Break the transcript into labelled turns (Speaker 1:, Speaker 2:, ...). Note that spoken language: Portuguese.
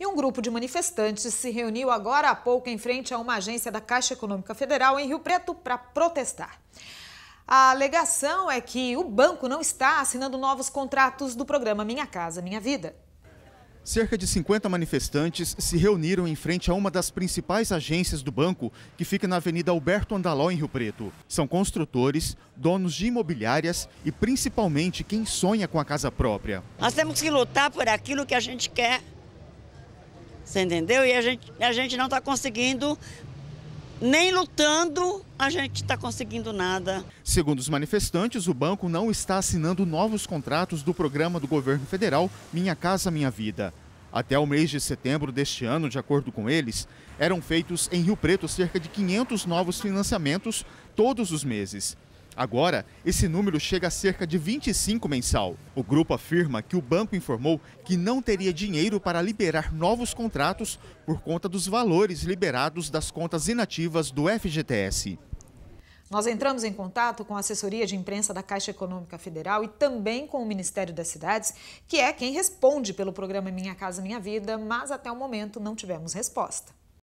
Speaker 1: E um grupo de manifestantes se reuniu agora há pouco em frente a uma agência da Caixa Econômica Federal em Rio Preto para protestar. A alegação é que o banco não está assinando novos contratos do programa Minha Casa Minha Vida.
Speaker 2: Cerca de 50 manifestantes se reuniram em frente a uma das principais agências do banco, que fica na Avenida Alberto Andaló, em Rio Preto. São construtores, donos de imobiliárias e principalmente quem sonha com a casa própria.
Speaker 3: Nós temos que lutar por aquilo que a gente quer você entendeu? E a gente, a gente não está conseguindo, nem lutando, a gente está conseguindo nada.
Speaker 2: Segundo os manifestantes, o banco não está assinando novos contratos do programa do governo federal Minha Casa Minha Vida. Até o mês de setembro deste ano, de acordo com eles, eram feitos em Rio Preto cerca de 500 novos financiamentos todos os meses. Agora, esse número chega a cerca de 25 mensal. O grupo afirma que o banco informou que não teria dinheiro para liberar novos contratos por conta dos valores liberados das contas inativas do FGTS.
Speaker 1: Nós entramos em contato com a assessoria de imprensa da Caixa Econômica Federal e também com o Ministério das Cidades, que é quem responde pelo programa Minha Casa Minha Vida, mas até o momento não tivemos resposta.